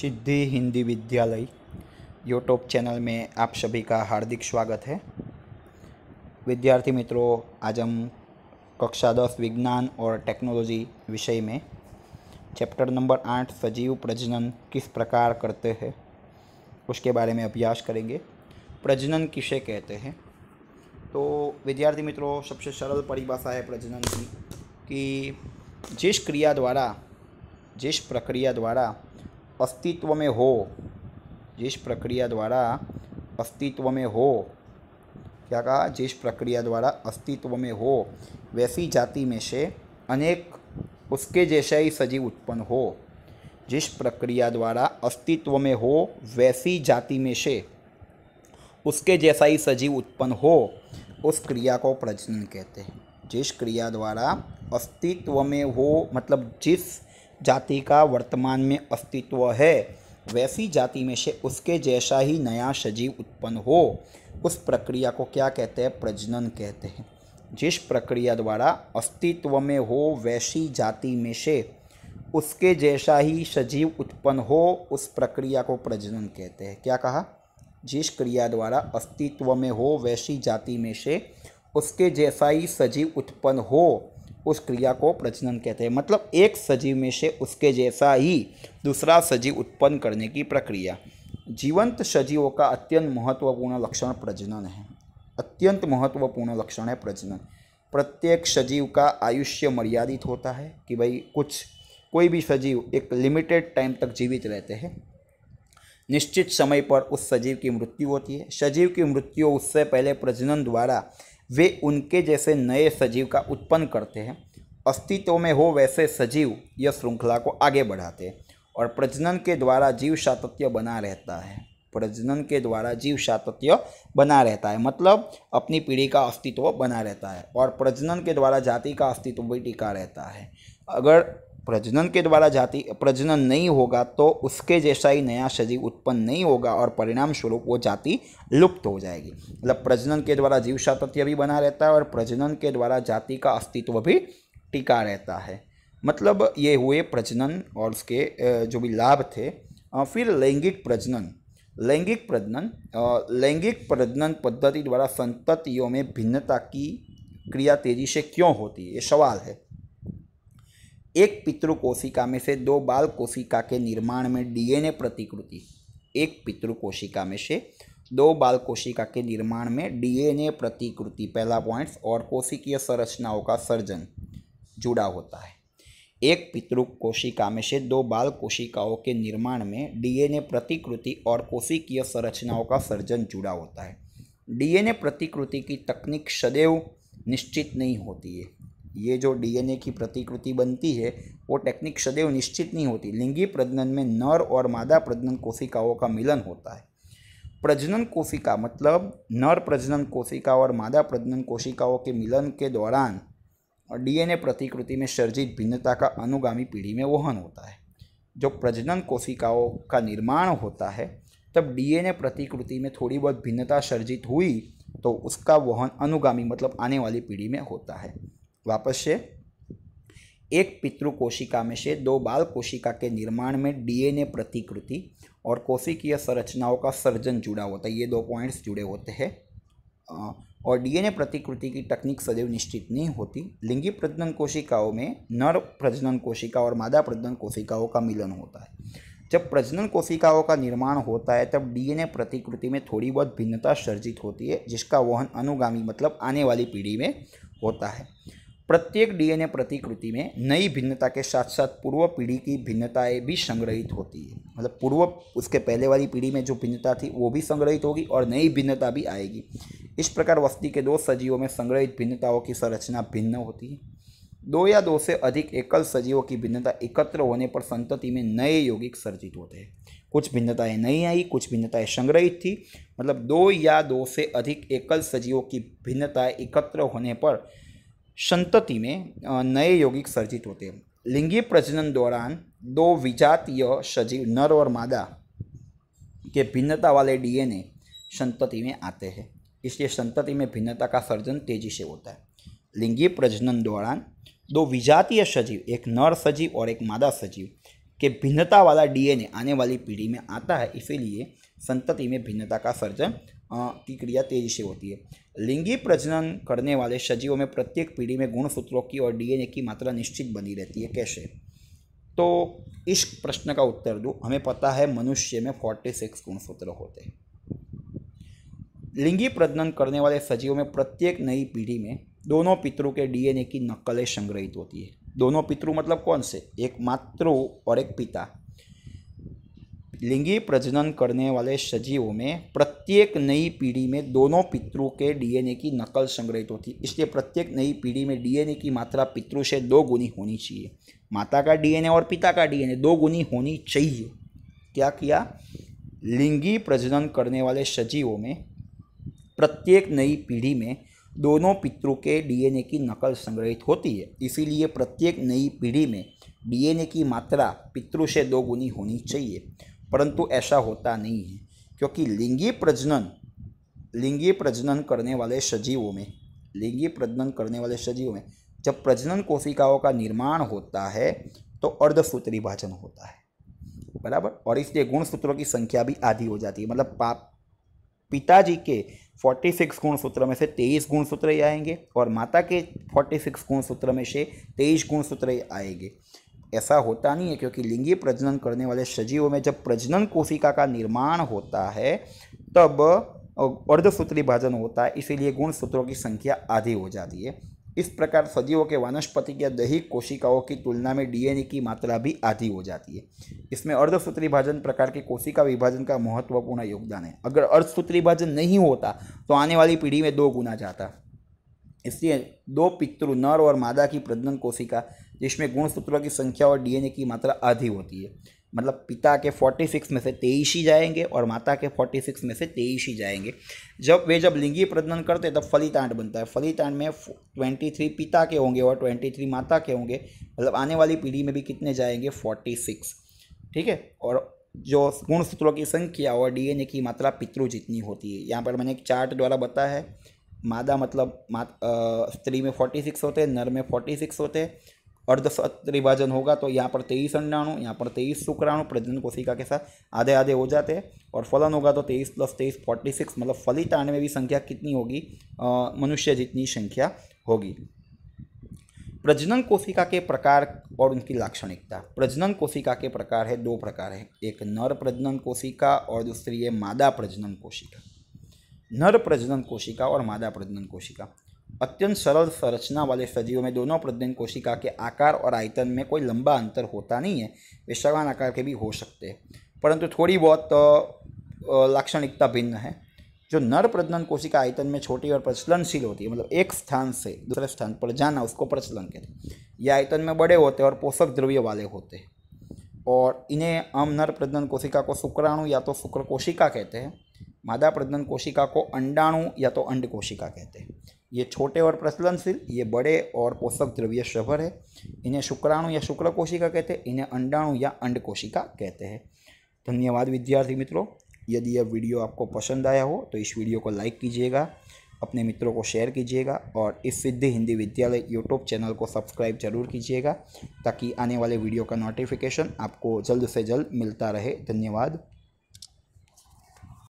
सिद्धि हिंदी विद्यालय YouTube channel में आप सभी का हार्दिक स्वागत है विद्यार्थी मित्रों आज हम कक्षा दस विज्ञान और टेक्नोलॉजी विषय में चैप्टर नंबर आठ सजीव प्रजनन किस प्रकार करते हैं उसके बारे में अभ्यास करेंगे प्रजनन किसे कहते हैं तो विद्यार्थी मित्रों सबसे सरल परिभाषा है प्रजनन की कि जिस क्रिया द्वारा जिस प्रक्रिया द्वारा अस्तित्व में हो जिस प्रक्रिया द्वारा अस्तित्व में हो क्या कहा जिस प्रक्रिया द्वारा अस्तित्व में हो वैसी जाति में से अनेक उसके जैसा ही सजीव उत्पन्न हो जिस प्रक्रिया द्वारा अस्तित्व में हो वैसी जाति में से उसके जैसा ही सजीव उत्पन्न हो उस क्रिया को प्रजनन कहते हैं जिस क्रिया द्वारा अस्तित्व में हो मतलब जिस जाति का वर्तमान में अस्तित्व है वैसी जाति में से उसके जैसा ही नया सजीव उत्पन्न हो उस प्रक्रिया को क्या कहते हैं प्रजनन कहते हैं जिस प्रक्रिया द्वारा अस्तित्व में हो वैसी जाति में से उसके जैसा ही सजीव उत्पन्न हो उस प्रक्रिया को प्रजनन कहते हैं क्या कहा जिस क्रिया द्वारा अस्तित्व में हो वैसी जाति में से उसके जैसा ही सजीव उत्पन्न हो उस क्रिया को प्रजनन कहते हैं मतलब एक सजीव में से उसके जैसा ही दूसरा सजीव उत्पन्न करने की प्रक्रिया जीवंत सजीवों का अत्यंत महत्वपूर्ण लक्षण प्रजनन है अत्यंत महत्वपूर्ण लक्षण है प्रजनन प्रत्येक सजीव का आयुष्य मर्यादित होता है कि भाई कुछ कोई भी सजीव एक लिमिटेड टाइम तक जीवित रहते हैं निश्चित समय पर उस सजीव की मृत्यु होती है सजीव की मृत्यु उससे पहले प्रजनन द्वारा वे उनके जैसे नए सजीव का उत्पन्न करते हैं अस्तित्व में हो वैसे सजीव यह श्रृंखला को आगे बढ़ाते हैं और प्रजनन के द्वारा जीव सातत्य बना रहता है प्रजनन के द्वारा जीव सातत्य बना रहता है मतलब अपनी पीढ़ी का अस्तित्व बना रहता है और प्रजनन के द्वारा जाति का अस्तित्व भी टिका रहता है अगर प्रजनन के द्वारा जाति प्रजनन नहीं होगा तो उसके जैसा ही नया सजीव उत्पन्न नहीं होगा और परिणाम स्वरूप वो जाति लुप्त हो जाएगी मतलब प्रजनन के द्वारा जीव सातत्य भी बना रहता है और प्रजनन के द्वारा जाति का अस्तित्व भी टिका रहता है मतलब ये हुए प्रजनन और उसके जो भी लाभ थे फिर लैंगिक प्रजनन लैंगिक प्रजनन लैंगिक प्रजनन पद्धति द्वारा संततियों में भिन्नता की क्रिया तेजी से क्यों होती है ये सवाल है एक पितृ कोशिका में से दो बाल कोशिका के निर्माण में डीएनए प्रतिकृति एक पितृ कोशिका में से दो बाल कोशिका के निर्माण में डीएनए प्रतिकृति पहला पॉइंट्स और कोशिकीय संरचनाओं का सर्जन जुड़ा होता है एक पितृ कोशिका में से दो बाल कोशिकाओं के निर्माण में डीएनए प्रतिकृति और कोशिकीय संरचनाओं का सर्जन जुड़ा होता है डीएनए प्रतिकृति की तकनीक सदैव निश्चित नहीं होती है ये जो डीएनए की प्रतिकृति बनती है वो टेक्निक सदैव निश्चित नहीं होती लिंगी प्रजनन में नर और मादा प्रजनन कोशिकाओं का मिलन होता है प्रजनन कोशिका मतलब नर प्रजनन कोशिका और मादा प्रजनन कोशिकाओं के मिलन के दौरान डीएनए प्रतिकृति में सर्जित भिन्नता का अनुगामी पीढ़ी में वहन होता है जो प्रजनन कोशिकाओं का निर्माण होता है तब डीएनए प्रतिकृति में थोड़ी बहुत भिन्नता सर्जित हुई तो उसका वहन अनुगामी मतलब आने वाली पीढ़ी में होता है वापस से एक पितृ कोशिका में से दो बाल कोशिका के निर्माण में डीएनए प्रतिकृति और कोशिकीय संरचनाओं का सर्जन जुड़ा होता है ये दो पॉइंट्स जुड़े होते हैं और डीएनए प्रतिकृति की तकनीक सदैव निश्चित नहीं होती लिंगी प्रजनन कोशिकाओं में नर प्रजनन कोशिका और मादा प्रजनन कोशिकाओं का मिलन होता है जब प्रजनन कोशिकाओं का निर्माण होता है तब डीएनए प्रतिकृति में थोड़ी बहुत भिन्नता सर्जित होती है जिसका वहन अनुगामी मतलब आने वाली पीढ़ी में होता है प्रत्येक डीएनए प्रतिकृति में नई भिन्नता के साथ साथ पूर्व पीढ़ी की भिन्नताएं भी संग्रहित होती है मतलब पूर्व उसके पहले वाली पीढ़ी में जो भिन्नता थी वो भी संग्रहित होगी और नई भिन्नता भी आएगी इस प्रकार वस्ती के दो सजीवों में संग्रहित भिन्नताओं की संरचना भिन्न होती है दो या दो से अधिक एकल सजीवों की भिन्नता एकत्र होने पर संतति में नए यौगिक सर्जित होते हैं कुछ भिन्नताएं नहीं आई कुछ भिन्नताएं संग्रहित थी मतलब दो या दो से अधिक एकल सजीवों की भिन्नताएं एकत्र होने पर संतति में नए यौगिक सर्जित होते हैं लिंगी प्रजनन दौरान दो विजातीय सजीव नर और मादा के भिन्नता वाले डीएनए संतति में आते हैं इसलिए संतति में भिन्नता का सर्जन तेजी से होता है लिंगी प्रजनन दौरान दो विजातीय सजीव एक नर सजीव और एक मादा सजीव के भिन्नता वाला डीएनए आने वाली पीढ़ी में आता है इसीलिए संतति में भिन्नता का सर्जन की क्रिया तेजी से होती है लिंगी प्रजनन करने वाले सजीवों में प्रत्येक पीढ़ी में गुणसूत्रों की और डीएनए की मात्रा निश्चित बनी रहती है कैसे तो इस प्रश्न का उत्तर दो हमें पता है मनुष्य में फोर्टी सिक्स गुणसूत्र होते हैं लिंगी प्रजनन करने वाले सजीवों में प्रत्येक नई पीढ़ी में दोनों पितरों के डीएनए की नकलें संग्रहित होती है दोनों पितृ मतलब कौन से एक मातृ और एक पिता लिंगी प्रजनन करने वाले सजीवों में प्रत्येक नई पीढ़ी में दोनों पितरों के डीएनए की नकल संग्रहित होती है इसलिए प्रत्येक नई पीढ़ी में डीएनए की मात्रा पितृ से दो गुनी होनी चाहिए माता का डीएनए और पिता का डीएनए दो गुनी होनी चाहिए क्या किया लिंगी प्रजनन करने वाले सजीवों में प्रत्येक नई पीढ़ी में दोनों पितरों के डीएनए की नकल संग्रहित होती है इसीलिए प्रत्येक नई पीढ़ी में डीएनए की मात्रा पितृ से दोगुनी होनी चाहिए परंतु ऐसा होता नहीं है क्योंकि लिंगी प्रजनन लिंगी प्रजनन करने वाले सजीवों में लिंगी प्रजनन करने वाले सजीवों में जब प्रजनन कोशिकाओं का निर्माण होता है तो अर्धसूत्री भाजन होता है बराबर और इसलिए गुणसूत्रों की संख्या भी आधी हो जाती है मतलब पाप पिताजी के 46 गुणसूत्र में से 23 गुणसूत्र ही आएंगे और माता के 46 गुणसूत्र में से 23 गुणसूत्र ही आएंगे ऐसा होता नहीं है क्योंकि लिंगी प्रजनन करने वाले सजीवों में जब प्रजनन कोशिका का निर्माण होता है तब अर्धसूत्री भाजन होता है इसीलिए गुण सूत्रों की संख्या आधी हो जाती है इस प्रकार सजीवों के वनस्पति या दैहिक कोशिकाओं की तुलना में डीएनए की मात्रा भी आधी हो जाती है इसमें अर्धसूत्री भाजन प्रकार के कोशिका विभाजन का महत्वपूर्ण योगदान है अगर अर्धसूत्री भाजन नहीं होता तो आने वाली पीढ़ी में दो गुना जाता इसलिए दो पितृ नर और मादा की प्रजनन कोशिका जिसमें गुणसूत्रों की संख्या और डीएनए की मात्रा आधी होती है मतलब पिता के 46 में से तेईस ही जाएंगे और माता के 46 में से तेईस ही जाएंगे जब वे जब लिंगी प्रजनन करते हैं तब फलितांड बनता है फलितांड में 23 पिता के होंगे और 23 माता के होंगे मतलब आने वाली पीढ़ी में भी कितने जाएंगे 46 ठीक है और जो गुणसूत्रों की संख्या और डीएनए की मात्रा पितृ जितनी होती है यहाँ पर मैंने एक चार्ट द्वारा बताया है मादा मतलब मा, स्त्री में फोर्टी होते हैं नर में फोर्टी होते हैं अर्धसत विभाजन होगा तो यहाँ पर तेईस अंडाणु यहाँ पर तेईस शुक्राणु प्रजनन कोशिका के साथ आधे आधे हो जाते हैं और फलन होगा तो तेईस प्लस तेईस फोर्टी सिक्स मतलब फलित आने में भी संख्या कितनी होगी मनुष्य जितनी संख्या होगी प्रजनन कोशिका के प्रकार और उनकी लाक्षणिकता प्रजनन कोशिका के प्रकार है दो प्रकार है एक नर प्रजनन कोशिका और दूसरी है मादा प्रजनन कोशिका नर प्रजनन कोशिका और मादा प्रजनन कोशिका अत्यंत सरल संरचना वाले सजीवों में दोनों प्रजनन कोशिका के आकार और आयतन में कोई लंबा अंतर होता नहीं है वे समान आकार के भी हो सकते हैं परंतु थोड़ी बहुत लाक्षणिकता भिन्न है जो नर प्रजनन कोशिका आयतन में छोटी और प्रचलनशील होती है मतलब एक स्थान से दूसरे स्थान पर जाना उसको प्रचलन कहते हैं ये आयतन में बड़े होते हैं और पोषक द्रव्य वाले होते हैं और इन्हें हम नर प्रजनन कोशिका को शुक्राणु या तो शुक्र कोशिका कहते हैं मादा प्रजनन कोशिका को अंडाणु या तो अंड कोशिका कहते हैं ये छोटे और प्रचलनशील ये बड़े और पोषक द्रव्य शवर है इन्हें शुक्राणु या शुक्र कोशिका कहते हैं इन्हें अंडाणु या अंड कोशिका कहते हैं धन्यवाद विद्यार्थी मित्रों यदि यह वीडियो आपको पसंद आया हो तो इस वीडियो को लाइक कीजिएगा अपने मित्रों को शेयर कीजिएगा और इस सिद्धि हिंदी विद्यालय यूट्यूब चैनल को सब्सक्राइब जरूर कीजिएगा ताकि आने वाले वीडियो का नोटिफिकेशन आपको जल्द से जल्द मिलता रहे धन्यवाद